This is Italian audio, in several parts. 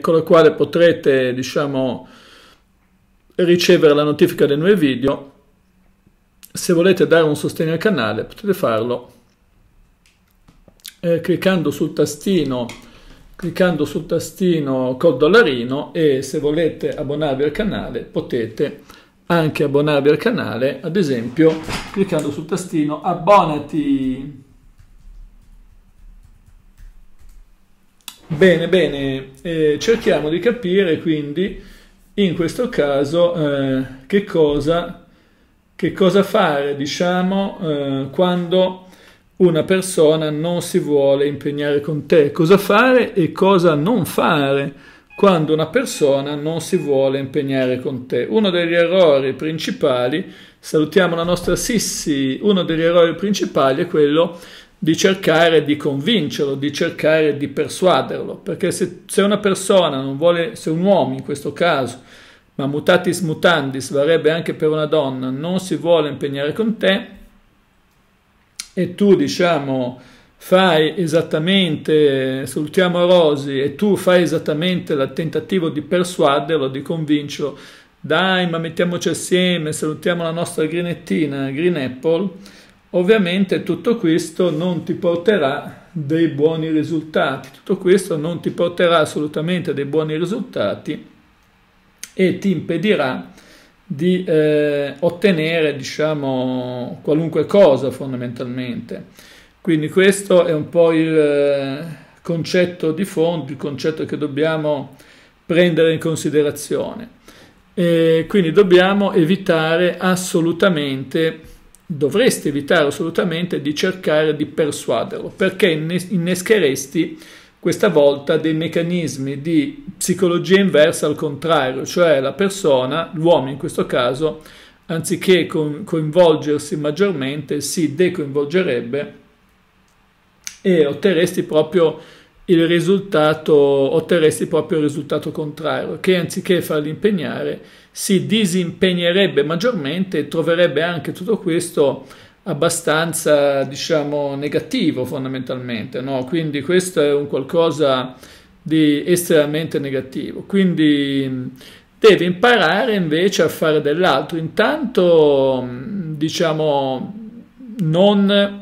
con la quale potrete diciamo, ricevere la notifica dei nuovi video. Se volete dare un sostegno al canale potete farlo eh, cliccando sul tastino cliccando sul tastino col dollarino e se volete abbonarvi al canale potete anche abbonarvi al canale ad esempio cliccando sul tastino abbonati Bene, bene, eh, cerchiamo di capire quindi in questo caso eh, che, cosa, che, cosa, fare, diciamo, eh, quando una persona non si vuole impegnare con te, cosa fare e cosa non fare quando una persona non si vuole impegnare con te. Uno degli errori principali, salutiamo la nostra Sissi, uno degli errori principali è quello di di cercare di convincerlo, di cercare di persuaderlo, perché se, se, una persona non vuole, se un uomo in questo caso, ma mutatis mutandis varrebbe anche per una donna, non si vuole impegnare con te e tu diciamo fai esattamente, salutiamo Rosi, e tu fai esattamente il tentativo di persuaderlo, di convincerlo, dai ma mettiamoci assieme, salutiamo la nostra grinettina, Green Apple, Ovviamente tutto questo non ti porterà dei buoni risultati, tutto questo non ti porterà assolutamente dei buoni risultati e ti impedirà di eh, ottenere diciamo qualunque cosa fondamentalmente. Quindi questo è un po' il eh, concetto di fondo, il concetto che dobbiamo prendere in considerazione. E quindi dobbiamo evitare assolutamente dovresti evitare assolutamente di cercare di persuaderlo, perché innescheresti questa volta dei meccanismi di psicologia inversa al contrario, cioè la persona, l'uomo in questo caso, anziché coinvolgersi maggiormente, si decoinvolgerebbe e otterresti proprio il risultato, otterresti proprio il risultato contrario, che anziché farli impegnare si disimpegnerebbe maggiormente e troverebbe anche tutto questo abbastanza, diciamo, negativo fondamentalmente, no? Quindi questo è un qualcosa di estremamente negativo. Quindi deve imparare invece a fare dell'altro, intanto diciamo non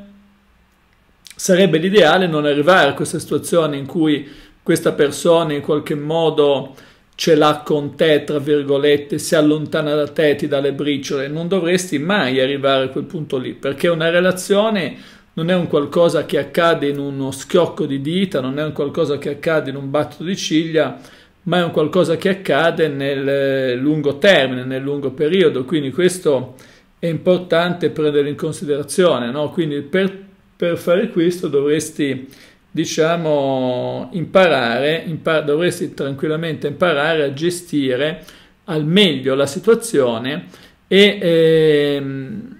sarebbe l'ideale non arrivare a questa situazione in cui questa persona in qualche modo ce l'ha con te, tra virgolette, si allontana da te, ti dà le briciole, non dovresti mai arrivare a quel punto lì, perché una relazione non è un qualcosa che accade in uno schiocco di dita, non è un qualcosa che accade in un batto di ciglia, ma è un qualcosa che accade nel eh, lungo termine, nel lungo periodo, quindi questo è importante prendere in considerazione, no? Quindi per per fare questo dovresti, diciamo, imparare, impar- dovresti tranquillamente imparare a gestire al meglio la situazione e ehm,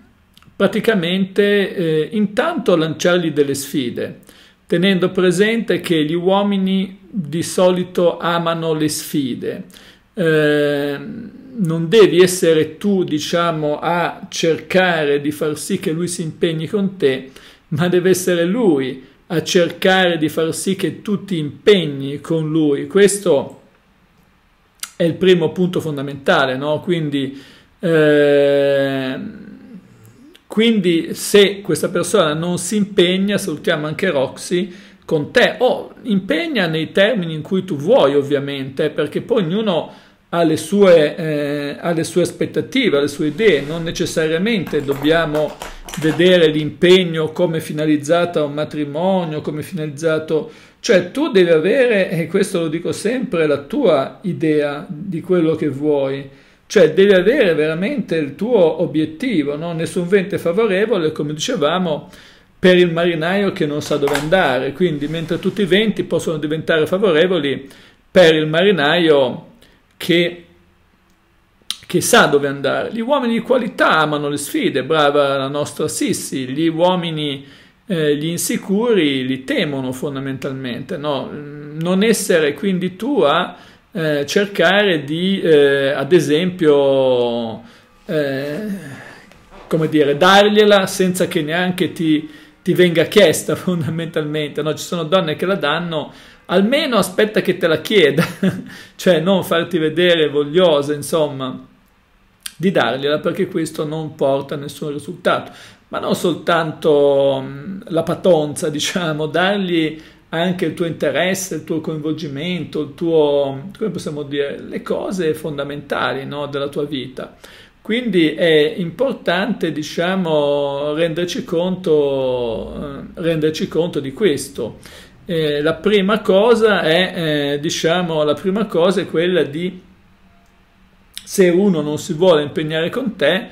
praticamente eh, intanto lanciargli delle sfide, tenendo presente che gli uomini di solito amano le sfide. Eh, non devi essere tu, diciamo, a cercare di far sì che lui si impegni con te, ma deve essere lui a cercare di far sì che tu ti impegni con lui. Questo è il primo punto fondamentale, no? Quindi, eh, quindi se questa persona non si impegna, salutiamo anche Roxy, con te o oh, impegna nei termini in cui tu vuoi ovviamente, perché poi ognuno... Alle sue, eh, alle sue, aspettative, le sue idee, non necessariamente dobbiamo vedere l'impegno, come è finalizzata un matrimonio, come è finalizzato... Cioè tu devi avere, e questo lo dico sempre, la tua idea di quello che vuoi. Cioè devi avere veramente il tuo obiettivo, no? nessun vento è favorevole, come dicevamo, per il marinaio che non sa dove andare. Quindi mentre tutti i venti possono diventare favorevoli per il marinaio che che sa dove andare. Gli uomini di qualità amano le sfide, brava la nostra Sissi, gli uomini, eh, gli insicuri li temono fondamentalmente, no? non essere quindi tu a eh, cercare di, eh, ad esempio, eh, come dire, dargliela senza che neanche ti, ti venga chiesta fondamentalmente, no? ci sono donne che la danno almeno aspetta che te la chieda, cioè non farti vedere vogliosa, insomma di dargliela perché questo non porta a nessun risultato. Ma non soltanto mm, la patonza, diciamo, dargli anche il tuo interesse, il tuo coinvolgimento, il tuo, come possiamo dire, le cose fondamentali no, della tua vita. Quindi è importante, diciamo, renderci conto, eh, renderci conto di questo. Eh, la prima cosa è, eh, diciamo, la prima cosa è quella di se uno non si vuole impegnare con te,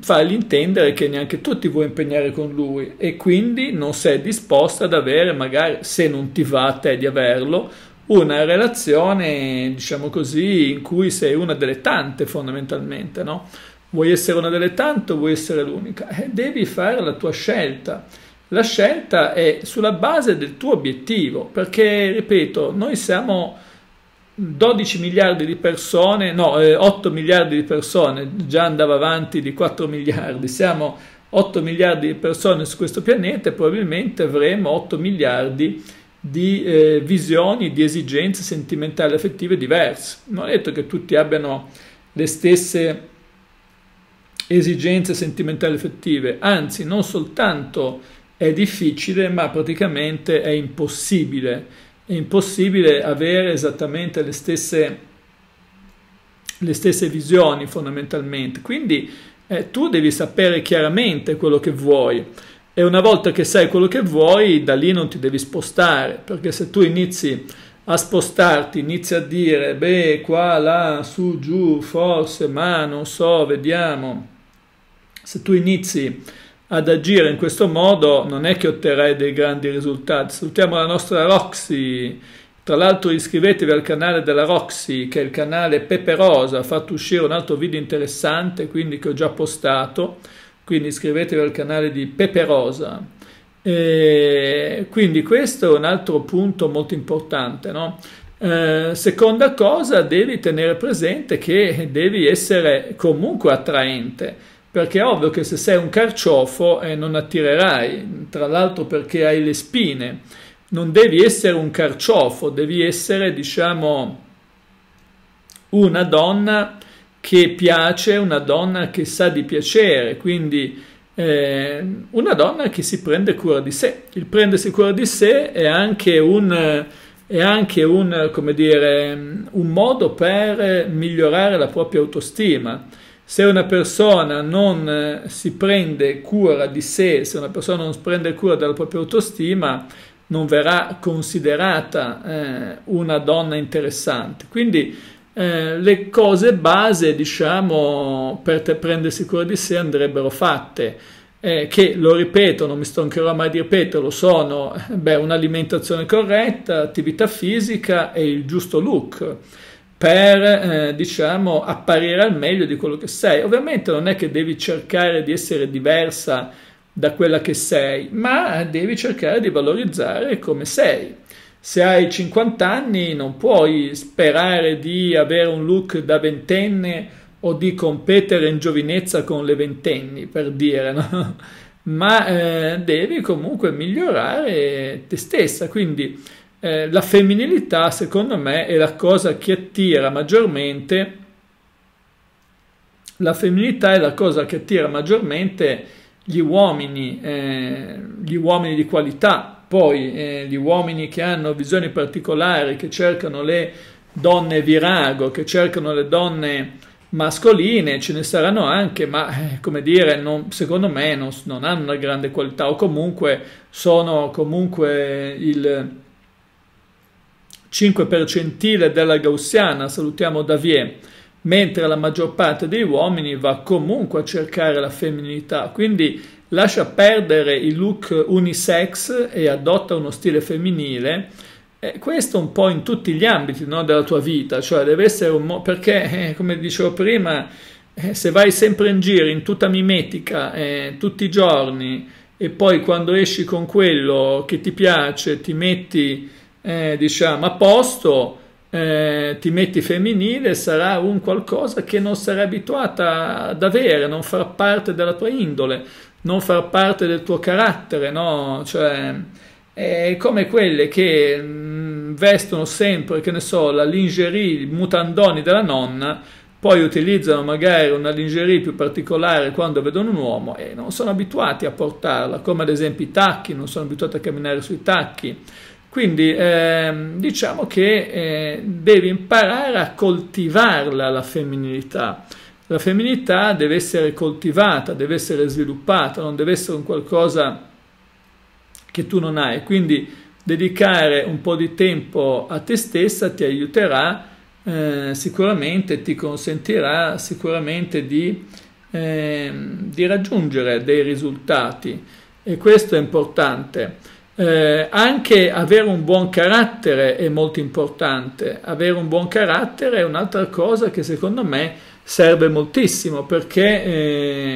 fagli intendere che neanche tu ti vuoi impegnare con lui e quindi non sei disposta ad avere, magari se non ti va a te di averlo, una relazione, diciamo così, in cui sei una delle tante fondamentalmente, no? Vuoi essere una delle tante o vuoi essere l'unica? Eh, devi fare la tua scelta. La scelta è sulla base del tuo obiettivo, perché, ripeto, noi siamo 12 miliardi di persone, no, 8 eh, miliardi di persone, già andava avanti di 4 miliardi, siamo 8 miliardi di persone su questo pianeta e probabilmente avremo 8 miliardi di eh, visioni, di esigenze sentimentali e affettive diverse. Non è detto che tutti abbiano le stesse esigenze sentimentali e affettive, anzi non soltanto è difficile ma praticamente è impossibile è impossibile avere esattamente le stesse, le stesse visioni fondamentalmente. Quindi eh, tu devi sapere chiaramente quello che vuoi e una volta che sai quello che vuoi, da lì non ti devi spostare, perché se tu inizi a spostarti, inizi a dire, beh, qua, là, su, giù, forse, ma non so, vediamo, se tu inizi ad agire in questo modo non è che otterrai dei grandi risultati. Salutiamo la nostra Roxy. Tra l'altro iscrivetevi al canale della Roxy, che è il canale Pepe Rosa, ha fatto uscire un altro video interessante, quindi che ho già postato, quindi iscrivetevi al canale di Pepe Rosa. E quindi questo è un altro punto molto importante, no? Eh, seconda cosa, devi tenere presente che devi essere comunque attraente perché è ovvio che se sei un carciofo eh, non attirerai, tra l'altro perché hai le spine. Non devi essere un carciofo, devi essere, diciamo, una donna che piace, una donna che sa di piacere, quindi eh, una donna che si prende cura di sé. Il prendersi cura di sé è anche un è anche un, dire, un modo per migliorare la propria autostima. Se una persona non eh, si prende cura di sé, se una persona non si prende cura della propria autostima, non verrà considerata eh, una donna interessante. Quindi eh, le cose base, diciamo, per prendersi cura di sé andrebbero fatte. Eh, che lo ripeto, non mi stancherò mai di ripeterlo, sono un'alimentazione corretta, attività fisica e il giusto look per eh, diciamo apparire al meglio di quello che sei. Ovviamente non è che devi cercare di essere diversa da quella che sei, ma devi cercare di valorizzare come sei. Se hai 50 anni non puoi sperare di avere un look da ventenne o di competere in giovinezza con le ventenni, per dire, no? ma eh, devi comunque migliorare te stessa. Quindi eh, la femminilità secondo me è la cosa che attira maggiormente la femminilità è la cosa che attira maggiormente gli uomini, eh, gli uomini di qualità, poi eh, gli uomini che hanno visioni particolari, che cercano le donne virago, che cercano le donne mascoline, ce ne saranno anche, ma eh, come dire, non, secondo me non, non, hanno una grande qualità o comunque sono comunque il 5 percentile della gaussiana, salutiamo Davie, mentre la maggior parte degli uomini va comunque a cercare la femminilità, quindi lascia perdere il look unisex e adotta uno stile femminile. Eh, questo un po' in tutti gli ambiti no, della tua vita, cioè deve essere un perché, eh, come dicevo prima, eh, se vai sempre in giro in tutta mimetica eh, tutti i giorni e poi quando esci con quello che ti piace ti metti eh, diciamo, a posto, eh, ti metti femminile, sarà un qualcosa che non sarai abituata ad avere, non farà parte della tua indole, non farà parte del tuo carattere, no? Cioè, è come quelle che mh, mm, vestono sempre, che ne so, la lingerie, i mutandoni della nonna, poi utilizzano magari una lingerie più particolare quando vedono un uomo e non sono abituati a portarla, come ad esempio i tacchi, non sono abituati a camminare sui tacchi, quindi ehm, diciamo che eh, devi imparare a coltivarla la femminilità. La femminilità deve essere coltivata, deve essere sviluppata, non deve essere un qualcosa che tu non hai. Quindi dedicare un po' di tempo a te stessa ti aiuterà eh, sicuramente, ti consentirà sicuramente di, eh, di raggiungere dei risultati e questo è importante. Eh, anche avere un buon carattere è molto importante, avere un buon carattere è un'altra cosa che secondo me serve moltissimo perché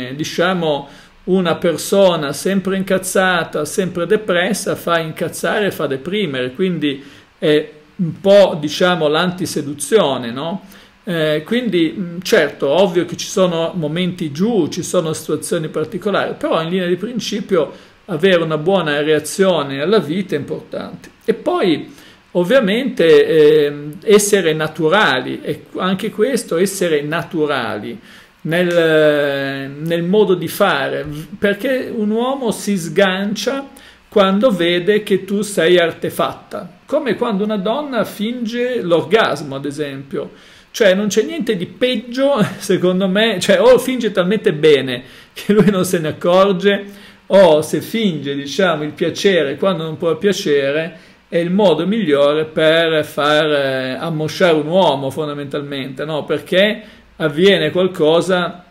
eh, diciamo una persona sempre incazzata, sempre depressa fa incazzare e fa deprimere, quindi è un po' diciamo l'antiseduzione, no? Eh, quindi certo, ovvio che ci sono momenti giù, ci sono situazioni particolari, però in linea di principio avere una buona reazione alla vita è importante. E poi ovviamente eh, essere naturali, e anche questo essere naturali nel, nel modo di fare, perché un uomo si sgancia quando vede che tu sei artefatta, come quando una donna finge l'orgasmo, ad esempio. Cioè non c'è niente di peggio, secondo me, cioè o finge talmente bene che lui non se ne accorge, o oh, se finge diciamo, il piacere quando non può piacere, è il modo migliore per far eh, ammosciare un uomo fondamentalmente, no? perché avviene qualcosa,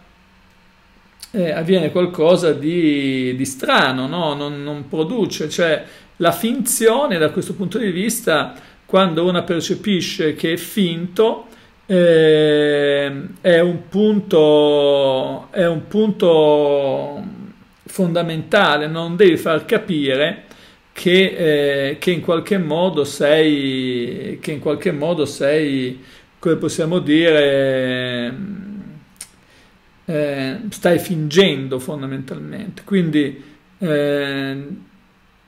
eh, avviene qualcosa di, di, strano, no? non, non produce, cioè la finzione da questo punto di vista, quando una percepisce che è finto, eh, è, un punto, è un punto fondamentale, non devi far capire che, eh, che, in qualche modo sei, che in qualche modo sei, come possiamo dire, eh, stai fingendo fondamentalmente. Quindi eh,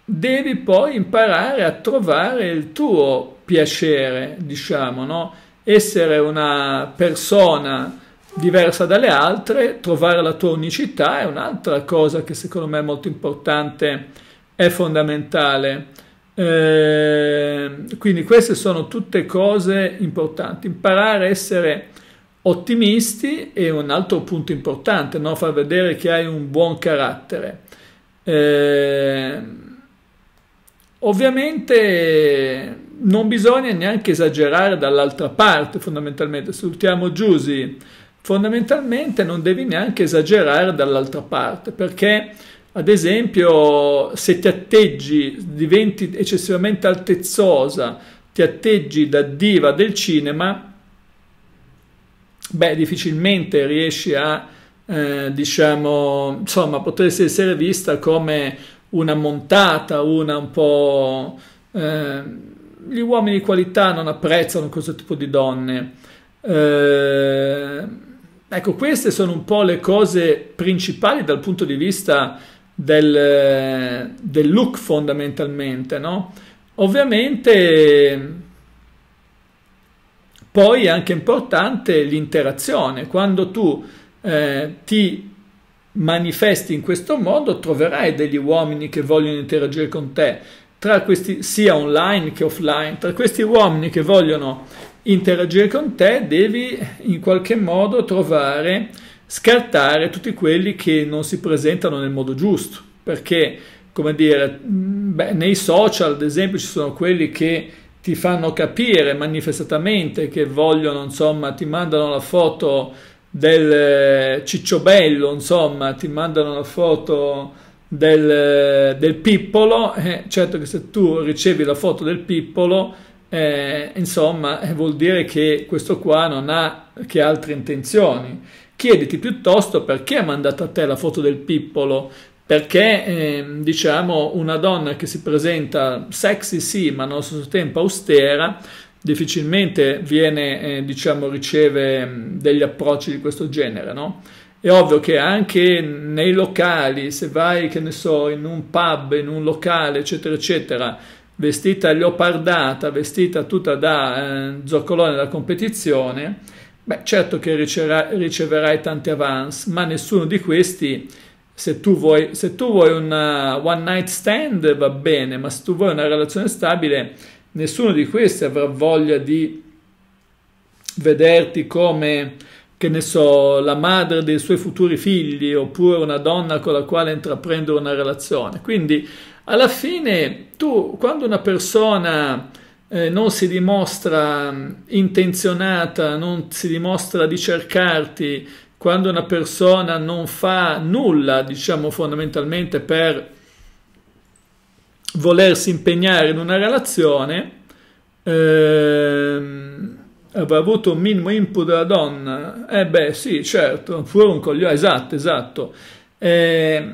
devi poi imparare a trovare il tuo piacere, diciamo, no? essere una persona diversa dalle altre, trovare la tua unicità è un'altra cosa che secondo me è molto importante, è fondamentale. Eh, quindi queste sono tutte cose importanti, imparare a essere ottimisti è un altro punto importante, no? far vedere che hai un buon carattere. Eh, ovviamente non bisogna neanche esagerare dall'altra parte, fondamentalmente. Salutiamo Giusy, fondamentalmente non devi neanche esagerare dall'altra parte perché ad esempio se ti atteggi, diventi eccessivamente altezzosa, ti atteggi da diva del cinema, beh difficilmente riesci a, eh, diciamo, insomma potresti essere vista come una montata, una un po'... Eh, gli uomini di qualità non apprezzano questo tipo di donne. Eh, Ecco, queste sono un po' le cose principali dal punto di vista del, del look fondamentalmente, no? Ovviamente poi è anche importante l'interazione, quando tu eh, ti manifesti in questo modo troverai degli uomini che vogliono interagire con te, tra questi, sia online che offline, tra questi uomini che vogliono interagire con te, devi in qualche modo trovare, scartare tutti quelli che non si presentano nel modo giusto, perché come dire, mm, beh, nei social ad esempio ci sono quelli che ti fanno capire manifestatamente che vogliono, insomma, ti mandano la foto del eh, cicciobello, insomma, ti mandano la foto del, eh, del pippolo, eh, certo che se tu ricevi la foto del pippolo eh, insomma eh, vuol dire che questo qua non ha che altre intenzioni. Chiediti piuttosto perché ha mandato a te la foto del pippolo, perché eh, diciamo una donna che si presenta sexy sì ma allo stesso tempo austera difficilmente viene, eh, diciamo, riceve mm, degli approcci di questo genere, no? È ovvio che anche nei locali, se vai, che ne so, in un pub, in un locale, eccetera, eccetera, vestita leopardata, vestita tutta da eh, zoccolone da competizione, beh certo che riceverai, riceverai tanti avance, ma nessuno di questi, se tu vuoi, se tu vuoi una eh, one night stand va bene, ma se tu vuoi una relazione stabile, nessuno di questi avrà voglia di vederti come che ne so, la madre dei suoi futuri figli oppure una donna con la quale intraprendere una relazione. Quindi alla fine tu, quando una persona eh, non si dimostra mm, intenzionata, non si dimostra di cercarti, quando una persona non fa nulla, diciamo fondamentalmente per volersi impegnare in una relazione, ehm, aveva avuto un minimo input dalla donna, eh beh sì certo, pure un coglione, esatto, esatto, eh,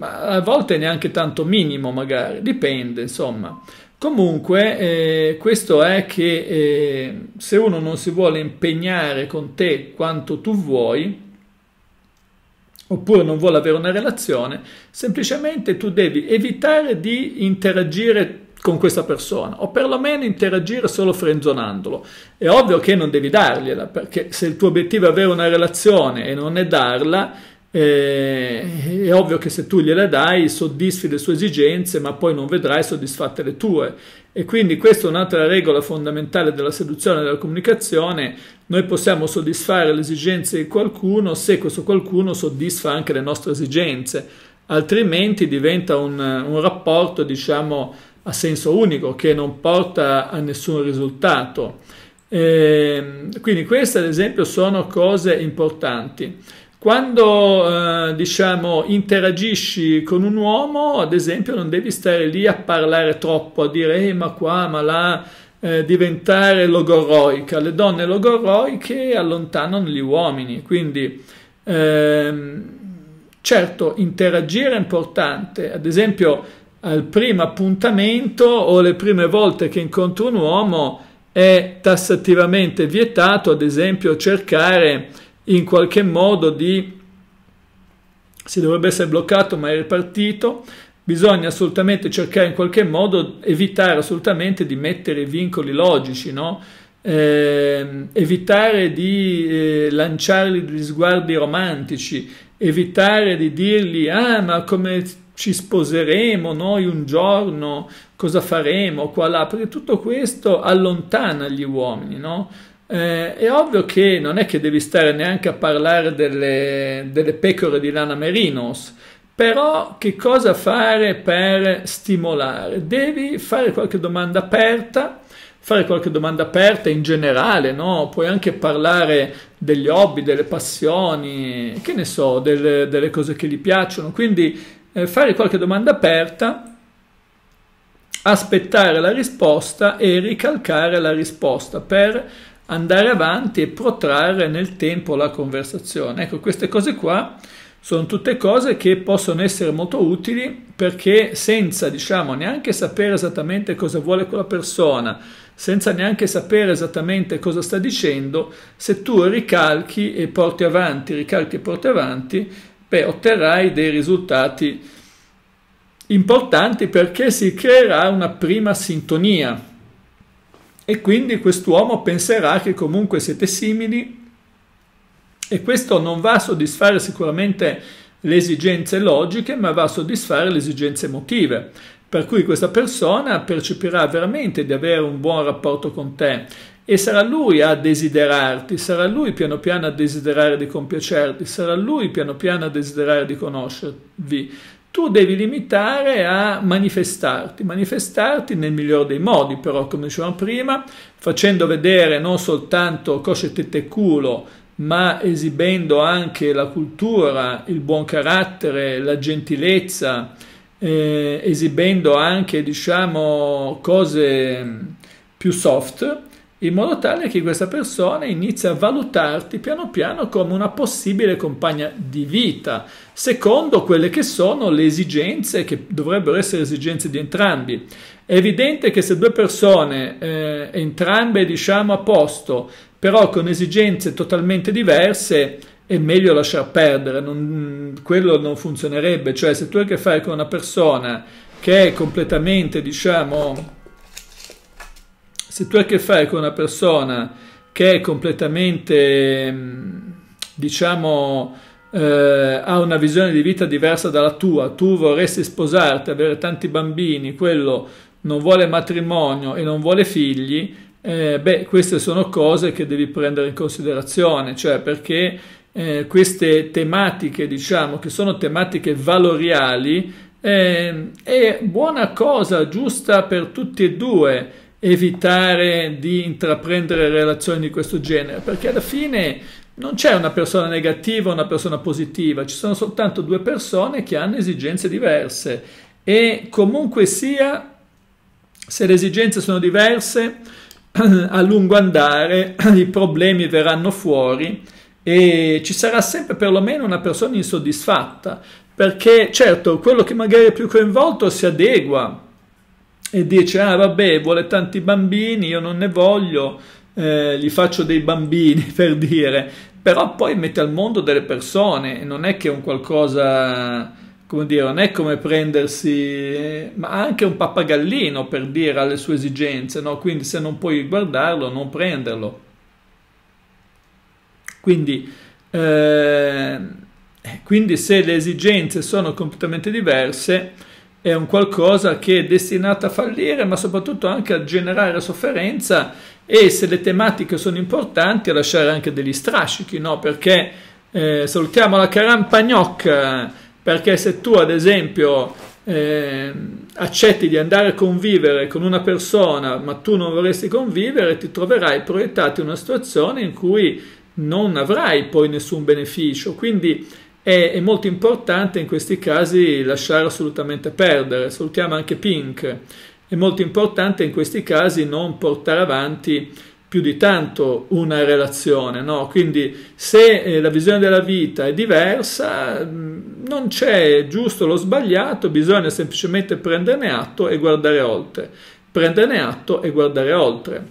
a volte neanche tanto minimo, magari, dipende, insomma. Comunque, eh, questo è che eh, se uno non si vuole impegnare con te quanto tu vuoi, oppure non vuole avere una relazione, semplicemente tu devi evitare di interagire con questa persona o perlomeno interagire solo frenzonandolo. È ovvio che non devi dargliela perché se il tuo obiettivo è avere una relazione e non è darla, eh, è ovvio che se tu gliela dai soddisfi le sue esigenze, ma poi non vedrai soddisfatte le tue. E quindi questa è un'altra regola fondamentale della seduzione e della comunicazione. Noi possiamo soddisfare le esigenze di qualcuno se questo qualcuno soddisfa anche le nostre esigenze, altrimenti diventa un, un rapporto, diciamo, a senso unico che non porta a nessun risultato. Eh, quindi queste, ad esempio, sono cose importanti. Quando eh, diciamo, interagisci con un uomo, ad esempio, non devi stare lì a parlare troppo, a dire eh, ma qua, ma là, eh, diventare logoroica. Le donne logoroiche allontanano gli uomini, quindi ehm, certo interagire è importante, ad esempio al primo appuntamento o le prime volte che incontro un uomo è tassativamente vietato, ad esempio, cercare in qualche modo di si dovrebbe essere bloccato ma è ripartito bisogna assolutamente cercare in qualche modo evitare assolutamente di mettere vincoli logici no? eh, evitare di eh, lanciarli degli sguardi romantici evitare di dirgli ah ma come ci sposeremo noi un giorno cosa faremo qua là perché tutto questo allontana gli uomini no? Eh, è ovvio che non è che devi stare neanche a parlare delle, delle pecore di lana merinos, però che cosa fare per stimolare? Devi fare qualche domanda aperta, fare qualche domanda aperta in generale, no? Puoi anche parlare degli hobby, delle passioni, che ne so, delle, delle cose che gli piacciono. Quindi eh, fare qualche domanda aperta, aspettare la risposta e ricalcare la risposta per andare avanti e protrarre nel tempo la conversazione. Ecco, queste cose qua sono tutte cose che possono essere molto utili perché senza, diciamo, neanche sapere esattamente cosa vuole quella persona, senza neanche sapere esattamente cosa sta dicendo, se tu ricalchi e porti avanti, ricalchi e porti avanti, beh, otterrai dei risultati importanti perché si creerà una prima sintonia e quindi quest'uomo penserà che comunque siete simili e questo non va a soddisfare sicuramente le esigenze logiche, ma va a soddisfare le esigenze emotive. Per cui questa persona percepirà veramente di avere un buon rapporto con te e sarà lui a desiderarti, sarà lui piano piano a desiderare di compiacerti, sarà lui piano piano a desiderare di conoscervi, tu devi limitare a manifestarti, manifestarti nel miglior dei modi, però come dicevamo prima, facendo vedere non soltanto cosce tette culo, ma esibendo anche la cultura, il buon carattere, la gentilezza, eh, esibendo anche diciamo cose mm, più soft in modo tale che questa persona inizia a valutarti piano piano come una possibile compagna di vita, secondo quelle che sono le esigenze, che dovrebbero essere esigenze di entrambi. È evidente che se due persone, eh, entrambe diciamo a posto, però con esigenze totalmente diverse, è meglio lasciar perdere, non, quello non funzionerebbe, cioè se tu hai a che fare con una persona che è completamente, diciamo, se tu hai a che fare con una persona che è completamente, mm, diciamo, eh, ha una visione di vita diversa dalla tua, tu vorresti sposarti, avere tanti bambini, quello non vuole matrimonio e non vuole figli, eh, beh, queste sono cose che devi prendere in considerazione, cioè perché eh, queste tematiche, diciamo, che sono tematiche valoriali, eh, è buona cosa, giusta per tutti e due, evitare di intraprendere relazioni di questo genere, perché alla fine non c'è una persona negativa o una persona positiva, ci sono soltanto due persone che hanno esigenze diverse e comunque sia, se le esigenze sono diverse, a lungo andare i problemi verranno fuori e ci sarà sempre perlomeno una persona insoddisfatta, perché certo quello che magari è più coinvolto si adegua e dice ah vabbè vuole tanti bambini, io non ne voglio, eh, gli faccio dei bambini per dire, però poi mette al mondo delle persone, non è che è un qualcosa, come dire, non è come prendersi, eh, ma anche un pappagallino per dire alle sue esigenze, no? quindi se non puoi guardarlo non prenderlo. Quindi, eh, eh quindi se le esigenze sono completamente diverse, è un qualcosa che è destinato a fallire, ma soprattutto anche a generare sofferenza e se le tematiche sono importanti a lasciare anche degli strascichi, no? Perché eh, salutiamo la carampagnocca, perché se tu ad esempio eh, accetti di andare a convivere con una persona ma tu non vorresti convivere, ti troverai proiettato in una situazione in cui non avrai poi nessun beneficio. Quindi è, è molto importante in questi casi lasciare assolutamente perdere, salutiamo anche Pink, è molto importante in questi casi non portare avanti più di tanto una relazione, no? Quindi se eh, la visione della vita è diversa, mm, non c'è giusto o sbagliato, bisogna semplicemente prenderne atto e guardare oltre. Prenderne atto e guardare oltre.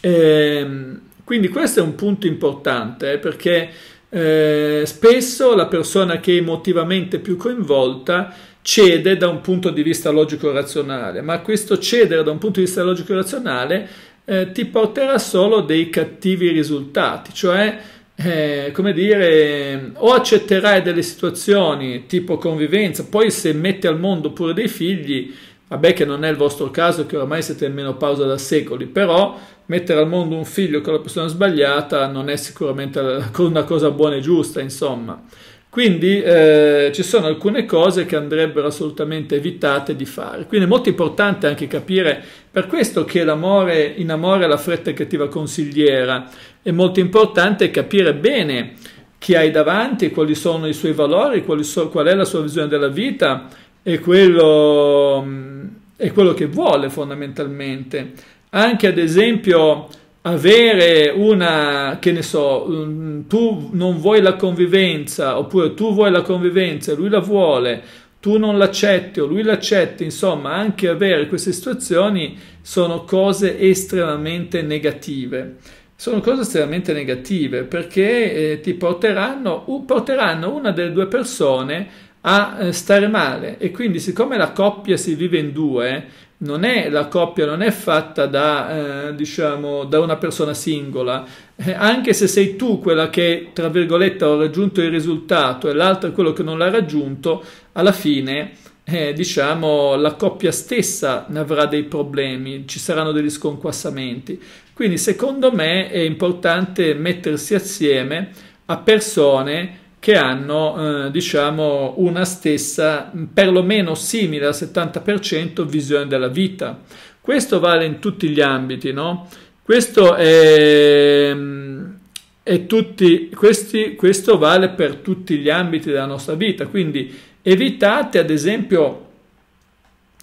E, ehm, quindi questo è un punto importante eh, perché eh, spesso la persona che è emotivamente più coinvolta cede da un punto di vista logico-razionale, ma questo cedere da un punto di vista logico-razionale eh, ti porterà solo dei cattivi risultati, cioè eh, come dire, o accetterai delle situazioni tipo convivenza, poi se metti al mondo pure dei figli, Vabbè che non è il vostro caso che ormai siete in menopausa da secoli, però mettere al mondo un figlio con la persona sbagliata non è sicuramente una cosa buona e giusta, insomma. Quindi eh, ci sono alcune cose che andrebbero assolutamente evitate di fare. Quindi è molto importante anche capire, per questo che l'amore in amore è la fretta e cattiva consigliera, è molto importante capire bene chi hai davanti, quali sono i suoi valori, so, qual è la sua visione della vita, è quello, mm, è quello che vuole fondamentalmente. Anche ad esempio avere una, che ne so, tu non vuoi la convivenza, oppure tu vuoi la convivenza e lui la vuole, tu non l'accetti o lui l'accetti, insomma, anche avere queste situazioni sono cose estremamente negative. Sono cose estremamente negative perché eh, ti porteranno, porteranno una delle due persone a eh, stare male e quindi siccome la coppia si vive in due, non è, la coppia non è fatta da, eh, diciamo, da una persona singola, eh, anche se sei tu quella che, tra virgolette, ha raggiunto il risultato e l'altra quello che non l'ha raggiunto, alla fine, eh, diciamo, la coppia stessa ne avrà dei problemi, ci saranno degli sconquassamenti. Quindi, secondo me, è importante mettersi assieme a persone che che hanno eh, diciamo una stessa perlomeno simile al 70% visione della vita. Questo vale in tutti gli ambiti, no? Questo è, mm, è tutti, questi, questo vale per tutti gli ambiti della nostra vita, quindi evitate ad esempio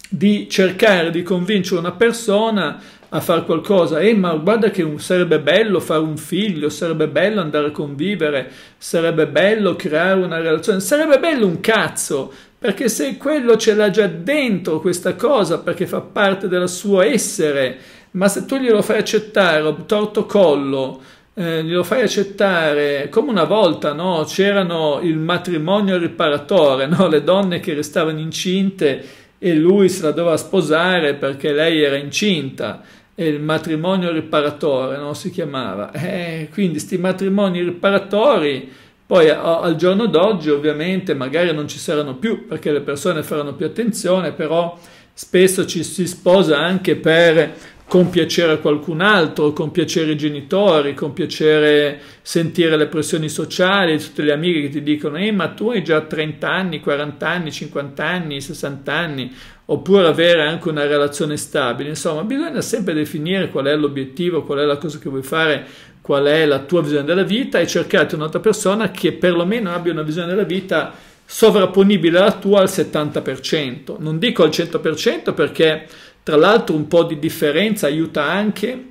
di cercare di convincere una persona a fare qualcosa, eh, ma guarda che sarebbe bello fare un figlio, sarebbe bello andare a convivere, sarebbe bello creare una relazione, sarebbe bello un cazzo, perché se quello ce l'ha già dentro questa cosa, perché fa parte del suo essere, ma se tu glielo fai accettare, torto collo, eh, glielo fai accettare come una volta no? c'erano il matrimonio riparatore, no? le donne che restavano incinte e lui se la doveva sposare perché lei era incinta il matrimonio riparatore, non si chiamava. Eh, quindi questi matrimoni riparatori, poi al giorno d'oggi ovviamente magari non ci saranno più perché le persone faranno più attenzione, però spesso ci si sposa anche per compiacere qualcun altro, compiacere i genitori, compiacere sentire le pressioni sociali, tutte le amiche che ti dicono "Eh, ma tu hai già 30 anni, 40 anni, 50 anni, 60 anni, oppure avere anche una relazione stabile. Insomma, bisogna sempre definire qual è l'obiettivo, qual è la cosa che vuoi fare, qual è la tua visione della vita e cercate un'altra persona che perlomeno abbia una visione della vita sovrapponibile alla tua al 70%. Non dico al 100% perché tra l'altro un po' di differenza aiuta anche,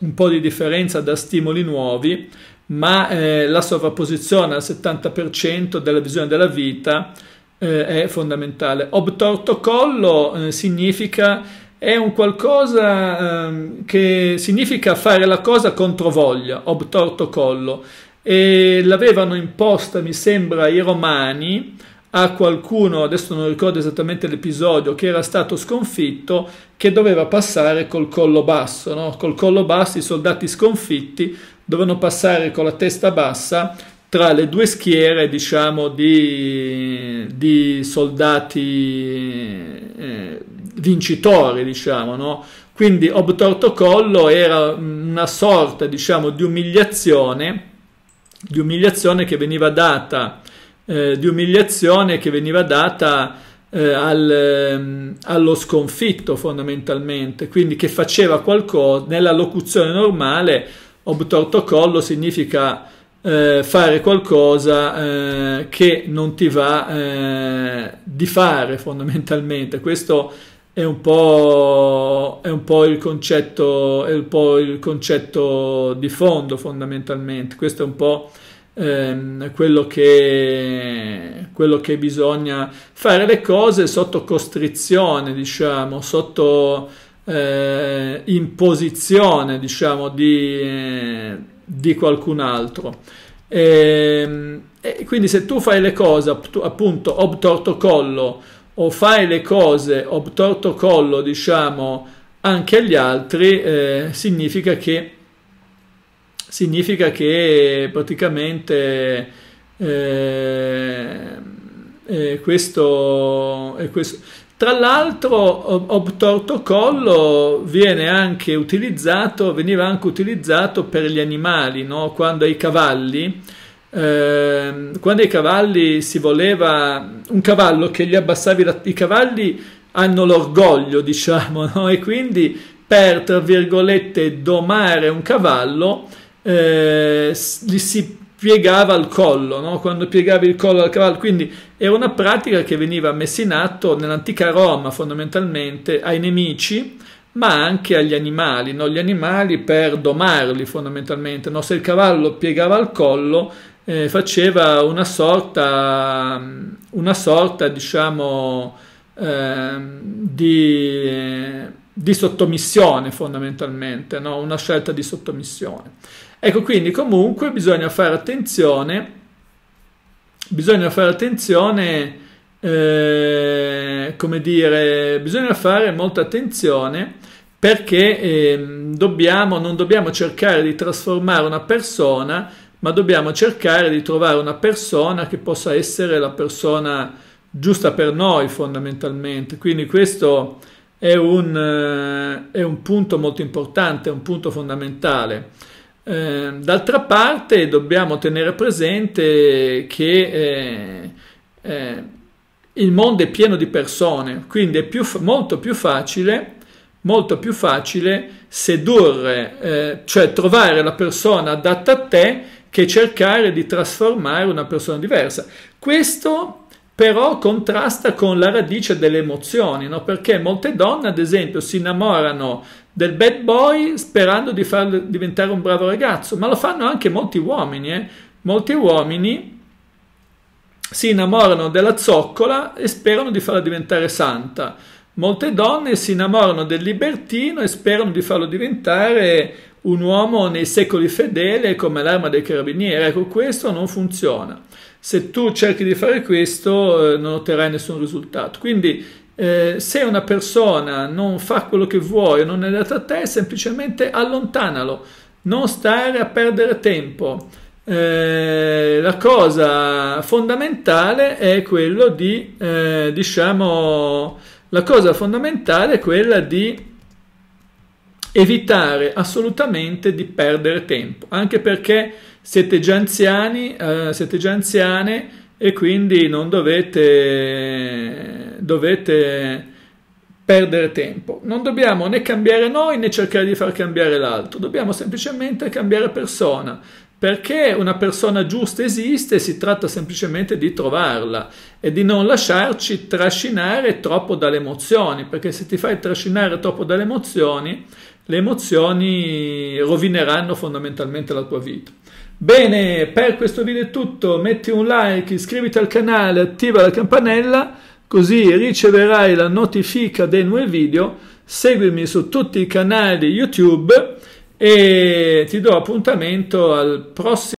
un po' di differenza da stimoli nuovi, ma eh, la sovrapposizione al 70% della visione della vita eh, è fondamentale. Obtorto collo eh, significa è un qualcosa eh, che significa fare la cosa contro voglia, obtorto collo e l'avevano imposta, mi sembra, i romani a qualcuno, adesso non ricordo esattamente l'episodio, che era stato sconfitto, che doveva passare col collo basso. No? Col collo basso i soldati sconfitti dovevano passare con la testa bassa tra le due schiere diciamo, di, di, soldati eh, vincitori. Diciamo, no? Quindi Obtorto Collo era una sorta diciamo, di, umiliazione, di umiliazione che veniva data, eh, di umiliazione che veniva data eh, al, ehm, allo sconfitto fondamentalmente, quindi che faceva qualcosa, nella locuzione normale, obtorto collo significa eh, fare qualcosa eh, che non ti va eh, di fare fondamentalmente. Questo è un po', è un po il concetto, è un po' il concetto di fondo fondamentalmente. Questo è un po' ehm, quello, che, quello che bisogna fare le cose sotto costrizione, diciamo, sotto... Eh, imposizione diciamo di, eh, di qualcun altro. E, ehm, e quindi se tu fai le cose appunto obtorto collo o fai le cose obtorto collo diciamo anche agli altri eh, significa che significa che praticamente eh, eh, questo, eh, questo tra l'altro obtortocollo viene anche utilizzato, veniva anche utilizzato per gli animali, no? quando i cavalli eh, quando ai cavalli si voleva un cavallo che gli abbassavi la, i cavalli hanno l'orgoglio diciamo no? e quindi per tra virgolette domare un cavallo eh, gli si piegava il collo, no? quando piegavi il collo al cavallo, quindi era una pratica che veniva messa in atto nell'antica Roma fondamentalmente ai nemici, ma anche agli animali, no? gli animali per domarli fondamentalmente, no? se il cavallo piegava il collo eh, faceva una sorta, una sorta diciamo, eh, di, di, sottomissione fondamentalmente, una scelta di sottomissione. Ecco, quindi comunque bisogna fare attenzione, bisogna fare attenzione, eh, come dire, bisogna fare molta attenzione perché eh, dobbiamo, non dobbiamo cercare di trasformare una persona, ma dobbiamo cercare di trovare una persona che possa essere la persona giusta per noi fondamentalmente. Quindi questo è un, eh, è un punto molto importante, è un punto fondamentale. Ehm, d'altra parte dobbiamo tenere presente che eh, eh, il mondo è pieno di persone, quindi è più, molto, più facile, molto più facile sedurre, eh, cioè trovare la persona adatta a te che cercare di trasformare una persona diversa. Questo però contrasta con la radice delle emozioni, no? perché molte donne, ad esempio, si innamorano del bad boy sperando di farlo diventare un bravo ragazzo, ma lo fanno anche molti uomini, eh? molti uomini si innamorano della zoccola e sperano di farla diventare santa. Molte donne si innamorano del libertino e sperano di farlo diventare un uomo nei secoli fedele come l'arma dei carabinieri. Ecco, questo non funziona. Se tu cerchi di fare questo eh, non otterrai nessun risultato. Quindi eh, se una persona non fa quello che vuoi, non è data a te, semplicemente allontanalo, non stare a perdere tempo. Eh, la cosa fondamentale è quello di, eh, diciamo, la cosa fondamentale è quella di evitare assolutamente di perdere tempo, anche perché siete già anziani, eh, siete già anziane, e quindi non dovete, dovete perdere tempo. Non dobbiamo né cambiare noi né cercare di far cambiare l'altro, dobbiamo semplicemente cambiare persona. Perché una persona giusta esiste, si tratta semplicemente di trovarla e di non lasciarci trascinare troppo dalle emozioni, perché se ti fai trascinare troppo dalle emozioni, le emozioni rovineranno fondamentalmente la tua vita. Bene, per questo video è tutto, metti un like, iscriviti al canale, attiva la campanella, così riceverai la notifica dei nuovi video, seguimi su tutti i canali YouTube e ti do appuntamento al prossimo